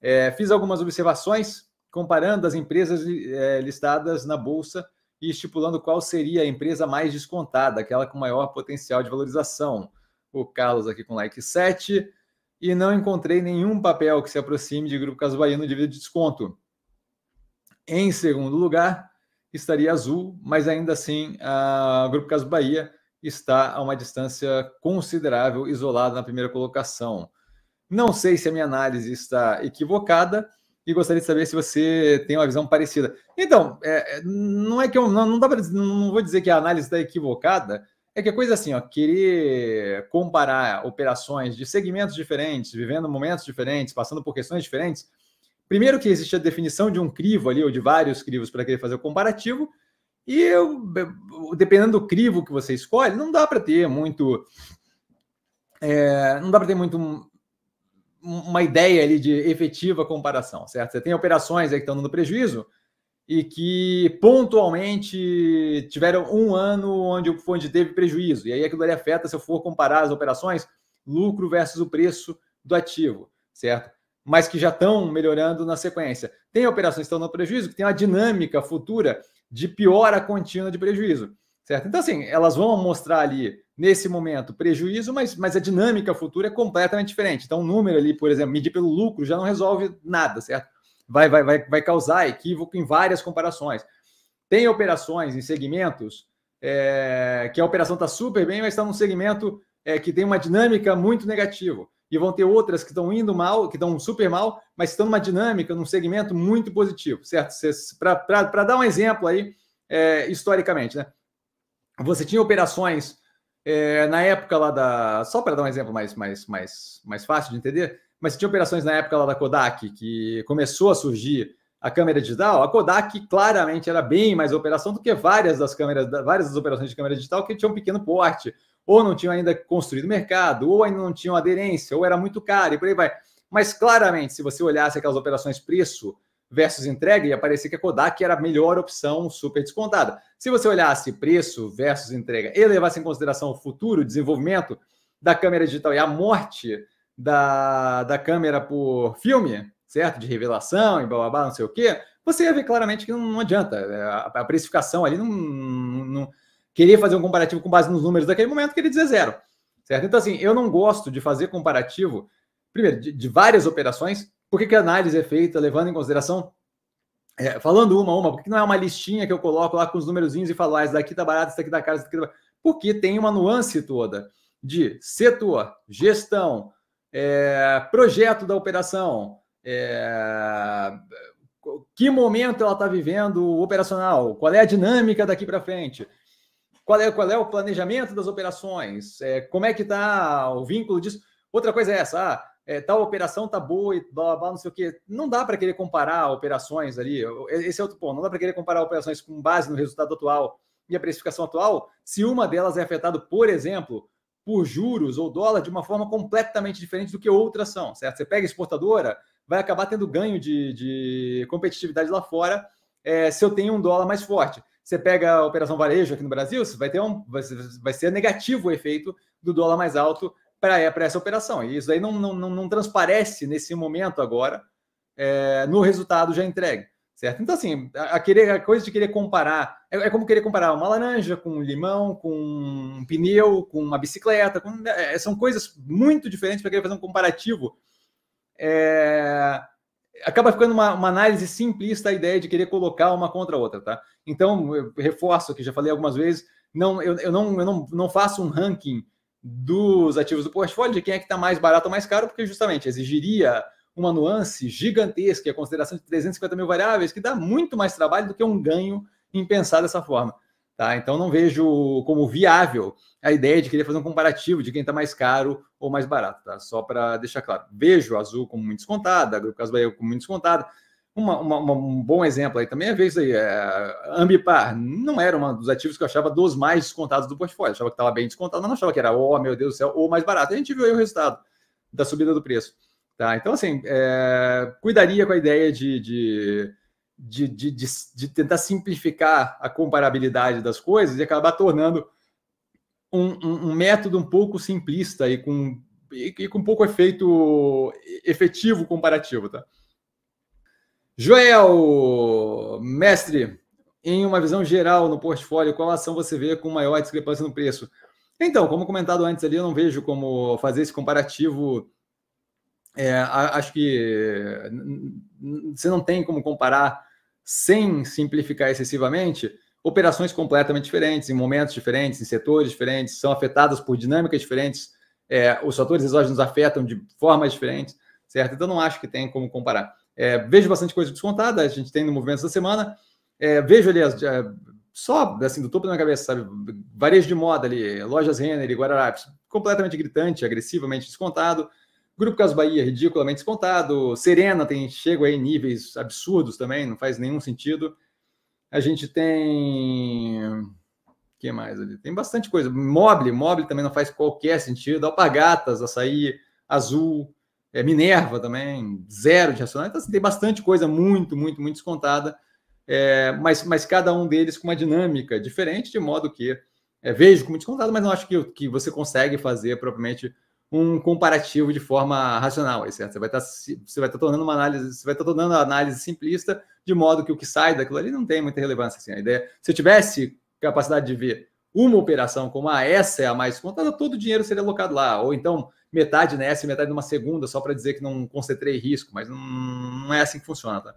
É, fiz algumas observações comparando as empresas é, listadas na bolsa e estipulando qual seria a empresa mais descontada, aquela com maior potencial de valorização. O Carlos aqui com like 7. E não encontrei nenhum papel que se aproxime de Grupo Caso Bahia no devido de desconto. Em segundo lugar, estaria Azul, mas ainda assim, a Grupo Caso Bahia está a uma distância considerável, isolada na primeira colocação. Não sei se a minha análise está equivocada e gostaria de saber se você tem uma visão parecida. Então, é, é não é que eu não, não, não vou dizer que a análise está equivocada, é que a é coisa assim, ó, querer comparar operações de segmentos diferentes, vivendo momentos diferentes, passando por questões diferentes. Primeiro que existe a definição de um crivo ali ou de vários crivos para querer fazer o comparativo, e eu, dependendo do crivo que você escolhe, não dá para ter muito é, não dá para ter muito uma ideia ali de efetiva comparação, certo? Você tem operações aí que estão dando prejuízo e que pontualmente tiveram um ano onde, fundo teve prejuízo. E aí aquilo ali afeta, se eu for comparar as operações, lucro versus o preço do ativo, certo? Mas que já estão melhorando na sequência. Tem operações que estão dando prejuízo que tem uma dinâmica futura de piora contínua de prejuízo, certo? Então, assim, elas vão mostrar ali nesse momento prejuízo, mas, mas a dinâmica futura é completamente diferente. Então, o um número ali, por exemplo, medir pelo lucro já não resolve nada, certo? Vai, vai, vai, vai causar equívoco em várias comparações. Tem operações em segmentos é, que a operação está super bem, mas está num segmento é, que tem uma dinâmica muito negativa. E vão ter outras que estão indo mal, que estão super mal, mas estão numa dinâmica, num segmento muito positivo, certo? Para dar um exemplo aí, é, historicamente, né? Você tinha operações é, na época lá da. Só para dar um exemplo mais, mais, mais, mais fácil de entender, mas tinha operações na época lá da Kodak, que começou a surgir a câmera digital, a Kodak claramente era bem mais operação do que várias das câmeras, várias das operações de câmera digital que tinham um pequeno porte, ou não tinham ainda construído mercado, ou ainda não tinham aderência, ou era muito caro e por aí vai. Mas claramente, se você olhasse aquelas operações preço versus entrega, ia parecer que a Kodak era a melhor opção super descontada. Se você olhasse preço versus entrega e levasse em consideração o futuro desenvolvimento da câmera digital e a morte da, da câmera por filme, certo? De revelação e blá, não sei o quê, você ia ver claramente que não, não adianta. É, a, a, precificação ali não, não, não. fazer um comparativo com base nos números daquele momento, queria dizer zero. Certo? Então, assim, eu não gosto de fazer comparativo, primeiro, de, de várias operações, por que, que a análise é feita levando em consideração é, falando uma a uma, porque não é uma listinha que eu coloco lá com os númerozinhos e falo, ah, isso daqui tá barato, isso daqui tá caro, isso daqui tá Porque tem uma nuance toda de setor, gestão, é, projeto da operação, é, que momento ela está vivendo operacional, qual é a dinâmica daqui para frente, qual é, qual é o planejamento das operações, é, como é que está o vínculo disso. Outra coisa é essa, ah, é, tal operação tá boa e blá, blá, blá não sei o quê. Não dá para querer comparar operações ali. Esse é outro ponto. Não dá para querer comparar operações com base no resultado atual e a precificação atual, se uma delas é afetada, por exemplo, por juros ou dólar de uma forma completamente diferente do que outras são, certo? Você pega exportadora, vai acabar tendo ganho de, de competitividade lá fora é, se eu tenho um dólar mais forte. Você pega a operação varejo aqui no Brasil, vai ter um, vai ser negativo o efeito do dólar mais alto para é, essa operação. E isso aí não, não, não, não transparece nesse momento agora é, no resultado já entregue. Certo? Então, assim, a, querer, a coisa de querer comparar, é, é, como querer comparar uma laranja com um limão, com um pneu, com uma bicicleta, com, né, é, são coisas muito diferentes para querer fazer um comparativo. É, acaba ficando uma, uma, análise simplista a ideia de querer colocar uma contra a outra, tá? Então, eu reforço que já falei algumas vezes, não, eu, eu, não, eu não, não faço um ranking dos ativos do portfólio, de quem é que está mais barato ou mais caro, porque justamente exigiria uma nuance gigantesca a consideração de 350 mil variáveis, que dá muito mais trabalho do que um ganho em pensar dessa forma. Tá? Então não vejo como viável a ideia de querer fazer um comparativo de quem está mais caro ou mais barato, tá? só para deixar claro. Vejo a Azul como muito descontada, a Grupo Caso Bahia como muito descontada, uma, uma, uma, um bom exemplo aí também é ver isso aí. É, Ambipar não era um dos ativos que eu achava dos mais descontados do portfólio. Eu achava que estava bem descontado, mas não achava que era, oh meu Deus do céu, ou mais barato. A gente viu aí o resultado da subida do preço. Tá? Então, assim, é, cuidaria com a ideia de, de de, de, de, de, tentar simplificar a comparabilidade das coisas e acabar tornando um, um, um método um pouco simplista e com, e, e com pouco efeito efetivo comparativo, tá? Joel, mestre, em uma visão geral no portfólio, qual ação você vê com maior discrepância no preço? Então, como comentado antes ali, eu não vejo como fazer esse comparativo. É, acho que você não tem como comparar sem simplificar excessivamente operações completamente diferentes, em momentos diferentes, em setores diferentes, são afetadas por dinâmicas diferentes, é, os fatores exógenos afetam de formas diferentes, certo? Então, não acho que tem como comparar. É, vejo bastante coisa descontada, a gente tem no movimento da Semana. É, vejo ali as, é, só assim, do topo da minha cabeça, sabe? Varejo de moda ali, lojas Renner e Guararapes, completamente gritante, agressivamente descontado. Grupo Caso Bahia, ridiculamente descontado. Serena tem chego aí em níveis absurdos também, não faz nenhum sentido. A gente tem. O que mais ali? Tem bastante coisa. Mobile, mobile também não faz qualquer sentido. Alpagatas, açaí, azul é, Minerva também, zero de racionalidade. Então, assim, tem bastante coisa muito, muito, muito descontada, é, mas, mas cada um deles com uma dinâmica diferente, de modo que é, vejo como descontado, mas não acho que, que você consegue fazer propriamente um comparativo de forma racional, aí, certo? Você vai tá estar você vai estar tá tornando uma análise, você vai estar tá tornando a análise simplista, de modo que o que sai daquilo ali não tem muita relevância. Assim, a ideia, se eu tivesse capacidade de ver uma operação como a essa é a mais contada, todo o dinheiro seria alocado lá, ou então metade nessa e metade numa segunda, só para dizer que não concentrei risco, mas não, não é assim que funciona, tá?